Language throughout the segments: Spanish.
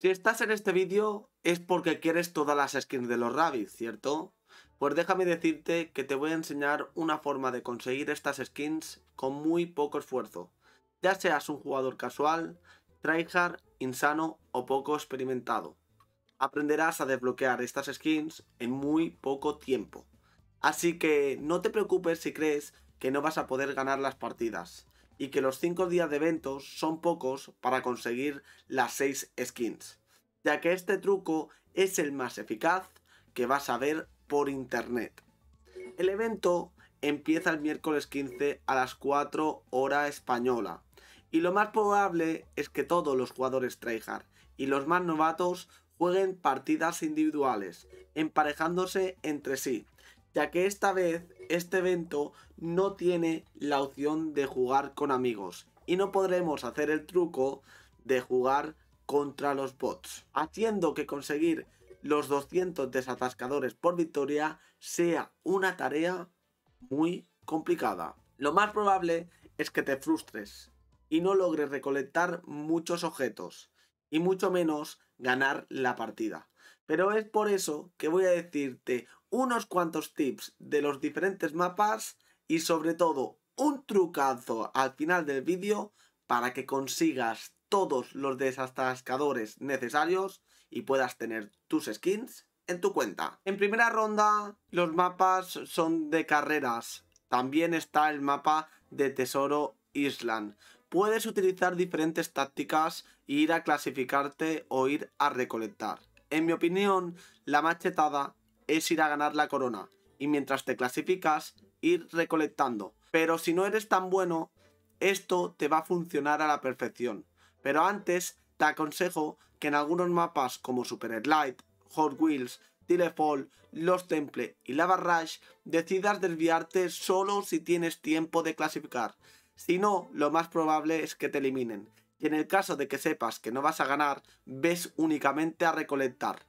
Si estás en este vídeo es porque quieres todas las skins de los rabbits, ¿cierto? Pues déjame decirte que te voy a enseñar una forma de conseguir estas skins con muy poco esfuerzo. Ya seas un jugador casual, tryhard, insano o poco experimentado. Aprenderás a desbloquear estas skins en muy poco tiempo. Así que no te preocupes si crees que no vas a poder ganar las partidas y que los 5 días de eventos son pocos para conseguir las 6 skins, ya que este truco es el más eficaz que vas a ver por internet. El evento empieza el miércoles 15 a las 4 hora española y lo más probable es que todos los jugadores tryhard y los más novatos jueguen partidas individuales, emparejándose entre sí, ya que esta vez este evento no tiene la opción de jugar con amigos y no podremos hacer el truco de jugar contra los bots, haciendo que conseguir los 200 desatascadores por victoria sea una tarea muy complicada. Lo más probable es que te frustres y no logres recolectar muchos objetos y mucho menos ganar la partida. Pero es por eso que voy a decirte unos cuantos tips de los diferentes mapas y sobre todo un trucazo al final del vídeo para que consigas todos los desatascadores necesarios y puedas tener tus skins en tu cuenta. En primera ronda los mapas son de carreras, también está el mapa de Tesoro Island. Puedes utilizar diferentes tácticas e ir a clasificarte o ir a recolectar. En mi opinión, la machetada es ir a ganar la corona y mientras te clasificas ir recolectando. Pero si no eres tan bueno, esto te va a funcionar a la perfección. Pero antes te aconsejo que en algunos mapas como Super Light, Hot Wheels, Telefall, Los Temple y Lava Rush decidas desviarte solo si tienes tiempo de clasificar. Si no, lo más probable es que te eliminen. Y en el caso de que sepas que no vas a ganar, ves únicamente a recolectar.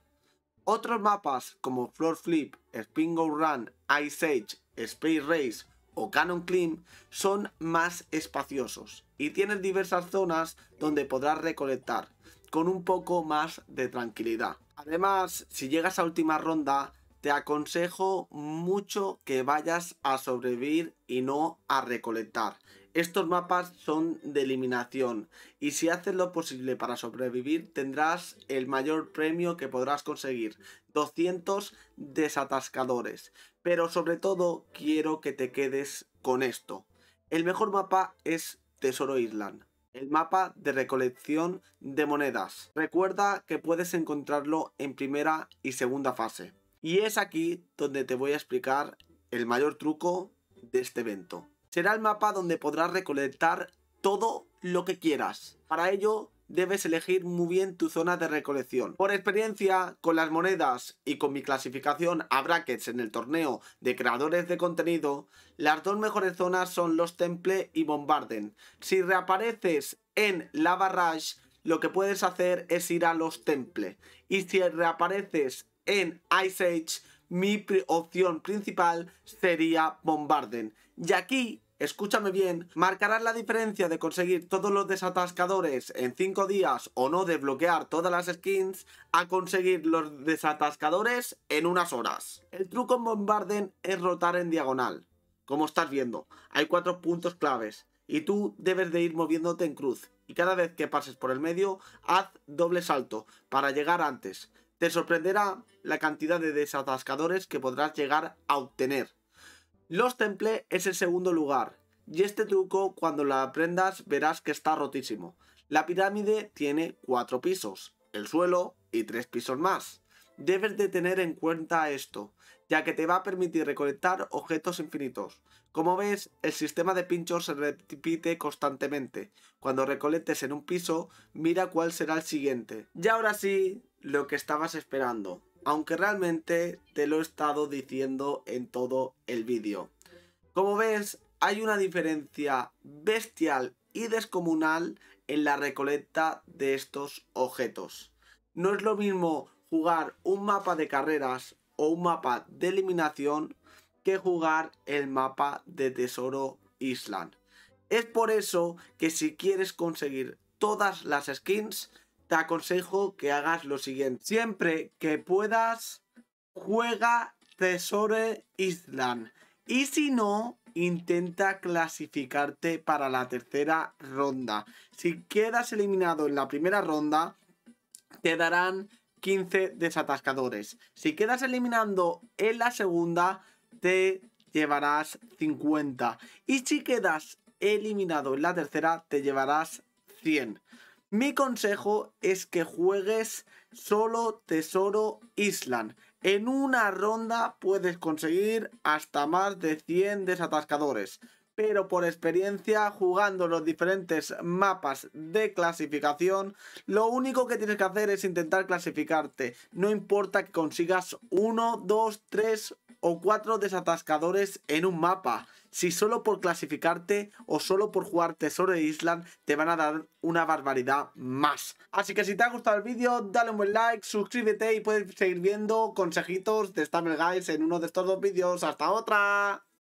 Otros mapas como Floor Flip, Spin Go Run, Ice Age, Space Race o Cannon Climb son más espaciosos y tienen diversas zonas donde podrás recolectar con un poco más de tranquilidad. Además, si llegas a última ronda, te aconsejo mucho que vayas a sobrevivir y no a recolectar, estos mapas son de eliminación y si haces lo posible para sobrevivir tendrás el mayor premio que podrás conseguir, 200 desatascadores. Pero sobre todo quiero que te quedes con esto. El mejor mapa es Tesoro Island, el mapa de recolección de monedas. Recuerda que puedes encontrarlo en primera y segunda fase. Y es aquí donde te voy a explicar el mayor truco de este evento. Será el mapa donde podrás recolectar todo lo que quieras. Para ello, debes elegir muy bien tu zona de recolección. Por experiencia, con las monedas y con mi clasificación a brackets en el torneo de creadores de contenido, las dos mejores zonas son los Temple y Bombarden. Si reapareces en la barrage lo que puedes hacer es ir a los Temple. Y si reapareces en Ice Age, mi opción principal sería Bombarden. Y aquí escúchame bien, marcarás la diferencia de conseguir todos los desatascadores en 5 días o no desbloquear todas las skins a conseguir los desatascadores en unas horas. El truco en Bombarden es rotar en diagonal. Como estás viendo, hay cuatro puntos claves y tú debes de ir moviéndote en cruz. Y cada vez que pases por el medio, haz doble salto para llegar antes. Te sorprenderá la cantidad de desatascadores que podrás llegar a obtener. Los Temple es el segundo lugar, y este truco cuando lo aprendas verás que está rotísimo. La pirámide tiene cuatro pisos, el suelo y tres pisos más. Debes de tener en cuenta esto, ya que te va a permitir recolectar objetos infinitos. Como ves, el sistema de pinchos se repite constantemente. Cuando recolectes en un piso, mira cuál será el siguiente. Y ahora sí, lo que estabas esperando, aunque realmente te lo he estado diciendo en todo el vídeo. Como ves, hay una diferencia bestial y descomunal en la recolecta de estos objetos. No es lo mismo jugar un mapa de carreras o un mapa de eliminación que jugar el mapa de Tesoro Island. Es por eso que si quieres conseguir todas las skins, te aconsejo que hagas lo siguiente. Siempre que puedas, juega Tesore Island. Y si no, intenta clasificarte para la tercera ronda. Si quedas eliminado en la primera ronda, te darán 15 desatascadores. Si quedas eliminado en la segunda, te llevarás 50. Y si quedas eliminado en la tercera, te llevarás 100. Mi consejo es que juegues solo Tesoro Island. En una ronda puedes conseguir hasta más de 100 desatascadores. Pero por experiencia, jugando los diferentes mapas de clasificación, lo único que tienes que hacer es intentar clasificarte. No importa que consigas 1, 2, 3 o cuatro desatascadores en un mapa. Si solo por clasificarte o solo por jugar Tesoro de Island te van a dar una barbaridad más. Así que si te ha gustado el vídeo, dale un buen like, suscríbete y puedes seguir viendo consejitos de Stumble Guys en uno de estos dos vídeos. ¡Hasta otra!